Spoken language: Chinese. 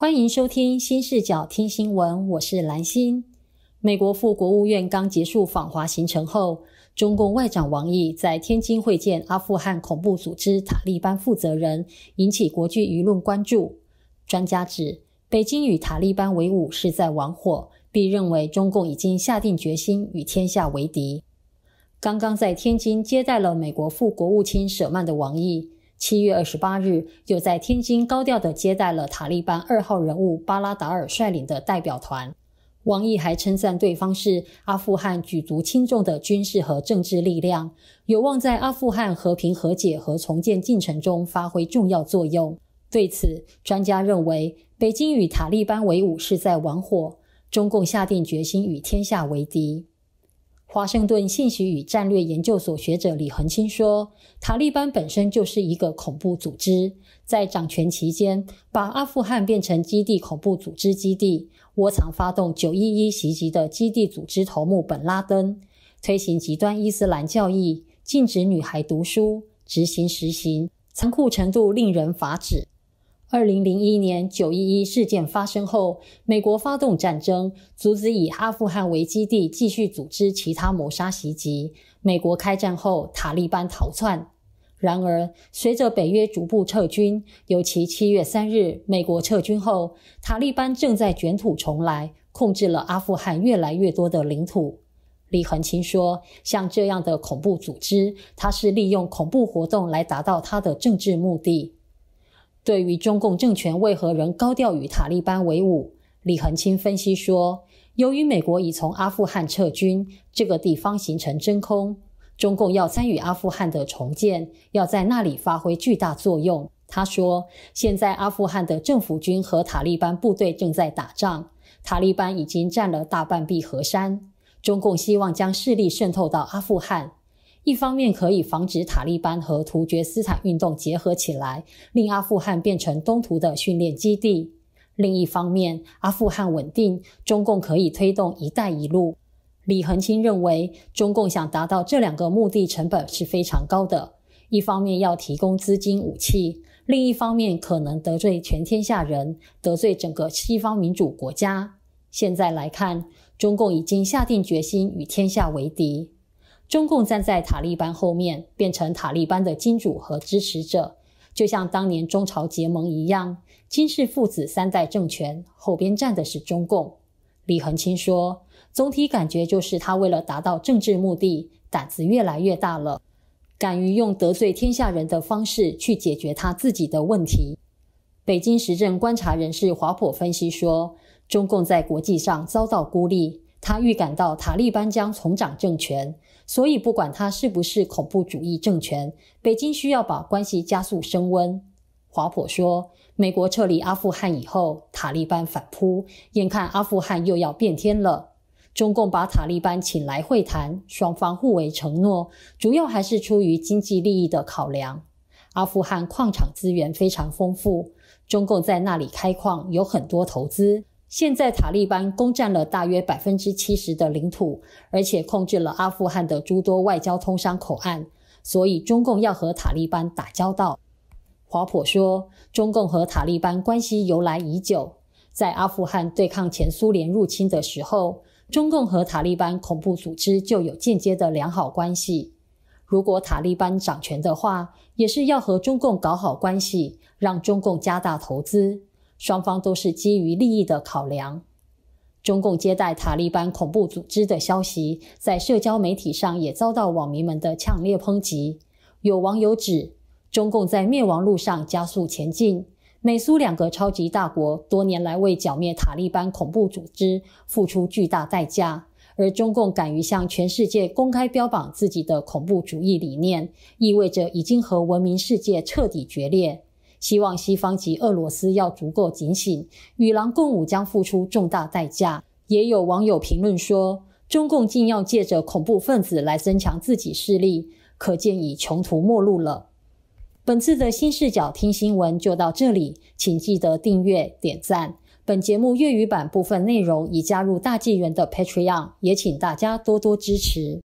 欢迎收听新视角听新闻，我是蓝心。美国副国务院刚结束访华行程后，中共外长王毅在天津会见阿富汗恐怖组织塔利班负责人，引起国际舆论关注。专家指，北京与塔利班为伍是在玩火，并认为中共已经下定决心与天下为敌。刚刚在天津接待了美国副国务卿舍曼的王毅。七月二十八日，又在天津高调地接待了塔利班二号人物巴拉达尔率领的代表团。王毅还称赞对方是阿富汗举足轻重的军事和政治力量，有望在阿富汗和平和解和重建进程中发挥重要作用。对此，专家认为，北京与塔利班为伍是在玩火，中共下定决心与天下为敌。华盛顿信息与战略研究所学者李恒清说：“塔利班本身就是一个恐怖组织，在掌权期间，把阿富汗变成基地恐怖组织基地，窝藏发动九一一袭击的基地组织头目本拉登，推行极端伊斯兰教义，禁止女孩读书，执行实刑，残酷程度令人发指。”二零零一年九一一事件发生后，美国发动战争，阻止以阿富汗为基地继续组织其他谋杀袭击。美国开战后，塔利班逃窜。然而，随着北约逐步撤军，尤其七月三日美国撤军后，塔利班正在卷土重来，控制了阿富汗越来越多的领土。李恒清说：“像这样的恐怖组织，它是利用恐怖活动来达到它的政治目的。”对于中共政权为何仍高调与塔利班为伍，李恒清分析说，由于美国已从阿富汗撤军，这个地方形成真空，中共要参与阿富汗的重建，要在那里发挥巨大作用。他说，现在阿富汗的政府军和塔利班部队正在打仗，塔利班已经占了大半壁河山，中共希望将势力渗透到阿富汗。一方面可以防止塔利班和突厥斯坦运动结合起来，令阿富汗变成东突的训练基地；另一方面，阿富汗稳定，中共可以推动“一带一路”。李恒清认为，中共想达到这两个目的，成本是非常高的。一方面要提供资金、武器；另一方面可能得罪全天下人，得罪整个西方民主国家。现在来看，中共已经下定决心与天下为敌。中共站在塔利班后面，变成塔利班的金主和支持者，就像当年中朝结盟一样。金氏父子三代政权后边站的是中共。李恒清说：“总体感觉就是他为了达到政治目的，胆子越来越大了，敢于用得罪天下人的方式去解决他自己的问题。”北京时政观察人士华普分析说：“中共在国际上遭到孤立。”他预感到塔利班将重掌政权，所以不管它是不是恐怖主义政权，北京需要把关系加速升温。华普说，美国撤离阿富汗以后，塔利班反扑，眼看阿富汗又要变天了。中共把塔利班请来会谈，双方互为承诺，主要还是出于经济利益的考量。阿富汗矿产资源非常丰富，中共在那里开矿有很多投资。现在塔利班攻占了大约百分之七十的领土，而且控制了阿富汗的诸多外交通商口岸，所以中共要和塔利班打交道。华普说，中共和塔利班关系由来已久，在阿富汗对抗前苏联入侵的时候，中共和塔利班恐怖组织就有间接的良好关系。如果塔利班掌权的话，也是要和中共搞好关系，让中共加大投资。双方都是基于利益的考量。中共接待塔利班恐怖组织的消息，在社交媒体上也遭到网民们的强烈抨击。有网友指，中共在灭亡路上加速前进。美苏两个超级大国多年来为剿灭塔利班恐怖组织付出巨大代价，而中共敢于向全世界公开标榜自己的恐怖主义理念，意味着已经和文明世界彻底决裂。希望西方及俄罗斯要足够警醒，与狼共舞将付出重大代价。也有网友评论说，中共竟要借着恐怖分子来增强自己势力，可见已穷途末路了。本次的新视角听新闻就到这里，请记得订阅点赞。本节目粤语版部分内容已加入大纪元的 Patreon，也请大家多多支持。